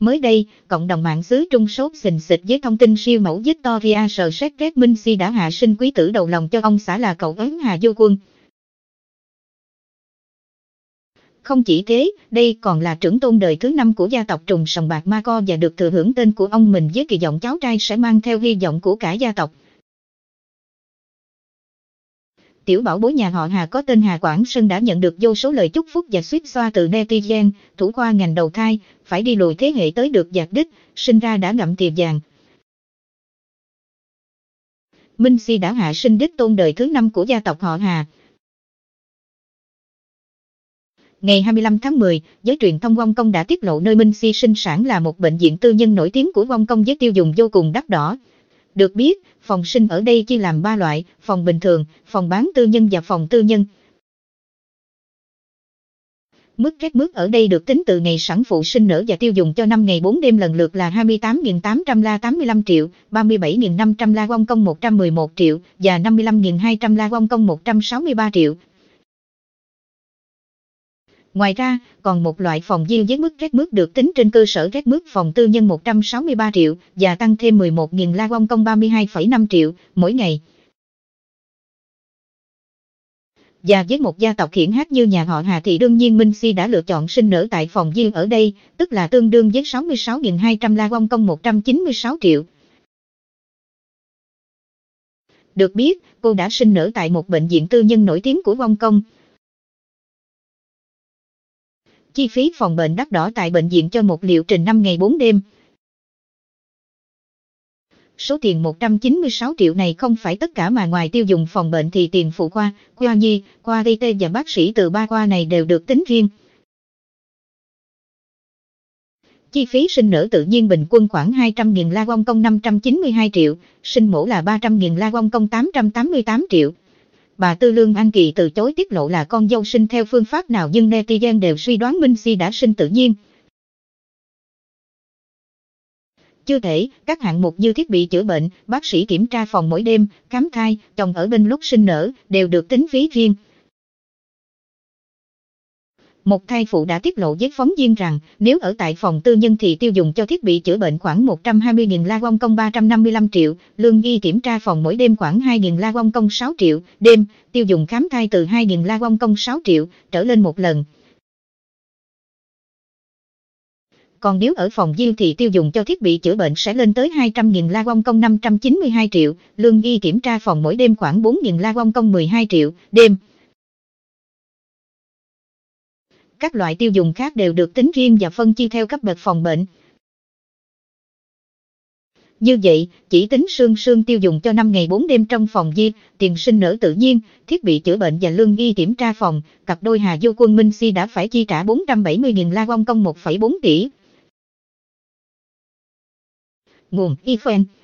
Mới đây, cộng đồng mạng xứ Trung sốt xình xịch với thông tin siêu mẫu Victoria Secret Minh Si đã hạ sinh quý tử đầu lòng cho ông xã là cậu Ấn Hà Du Quân. Không chỉ thế, đây còn là trưởng tôn đời thứ năm của gia tộc trùng sòng bạc ma co và được thừa hưởng tên của ông mình với kỳ vọng cháu trai sẽ mang theo hy vọng của cả gia tộc tiểu bảo bối nhà họ Hà có tên Hà Quảng Sơn đã nhận được vô số lời chúc phúc và suýt xoa từ netizen, thủ khoa ngành đầu thai, phải đi lùi thế hệ tới được giạc đích, sinh ra đã ngậm tiệp vàng. Minh Si đã hạ sinh đích tôn đời thứ năm của gia tộc họ Hà. Ngày 25 tháng 10, giới truyền thông Hong Kong đã tiết lộ nơi Minh Si sinh sản là một bệnh viện tư nhân nổi tiếng của Hong Kong với tiêu dùng vô cùng đắt đỏ. Được biết, phòng sinh ở đây chia làm 3 loại, phòng bình thường, phòng bán tư nhân và phòng tư nhân. Mức rét mức ở đây được tính từ ngày sản phụ sinh nở và tiêu dùng cho năm ngày 4 đêm lần lượt là 28.800 la 85 triệu, 37.500 la Hong công 111 triệu và 55.200 la Hong công 163 triệu. Ngoài ra, còn một loại phòng riêng với mức rét mức được tính trên cơ sở rét mức phòng tư nhân 163 triệu và tăng thêm 11.000 la Wong Kong 32,5 triệu mỗi ngày. Và với một gia tộc hiển hát như nhà họ Hà thì đương nhiên Minh Si đã lựa chọn sinh nở tại phòng riêng ở đây, tức là tương đương với 66.200 la Wong Kong 196 triệu. Được biết, cô đã sinh nở tại một bệnh viện tư nhân nổi tiếng của Hong Kong, chi phí phòng bệnh đắt đỏ tại bệnh viện cho một liệu trình 5 ngày 4 đêm. Số tiền 196 triệu này không phải tất cả mà ngoài tiêu dùng phòng bệnh thì tiền phụ khoa, khoa nhi, khoa y tế và bác sĩ từ ba khoa này đều được tính riêng. Chi phí sinh nở tự nhiên bình quân khoảng 200.000 la won công 592 triệu, sinh mổ là 300.000 la won công 888 triệu, bà Tư Lương An Kỳ từ chối tiết lộ là con dâu sinh theo phương pháp nào nhưng netizen đều suy đoán Minh Si đã sinh tự nhiên. Chưa thể, các hạng mục như thiết bị chữa bệnh, bác sĩ kiểm tra phòng mỗi đêm, khám thai, chồng ở bên lúc sinh nở, đều được tính phí riêng. Một thai phụ đã tiết lộ với phóng viên rằng, nếu ở tại phòng tư nhân thì tiêu dùng cho thiết bị chữa bệnh khoảng 120.000 la won công 355 triệu, lương y kiểm tra phòng mỗi đêm khoảng 2.000 la won công 6 triệu, đêm, tiêu dùng khám thai từ 2.000 la won công 6 triệu, trở lên một lần. Còn nếu ở phòng diêu thì tiêu dùng cho thiết bị chữa bệnh sẽ lên tới 200.000 la won công 592 triệu, lương y kiểm tra phòng mỗi đêm khoảng 4.000 la won công 12 triệu, đêm các loại tiêu dùng khác đều được tính riêng và phân chia theo cấp bậc phòng bệnh. Như vậy, chỉ tính sương sương tiêu dùng cho 5 ngày 4 đêm trong phòng di, tiền sinh nở tự nhiên, thiết bị chữa bệnh và lương y kiểm tra phòng, cặp đôi Hà Du Quân Minh Si đã phải chi trả 470.000 la Quang công 1,4 tỷ. Nguồn Y Phen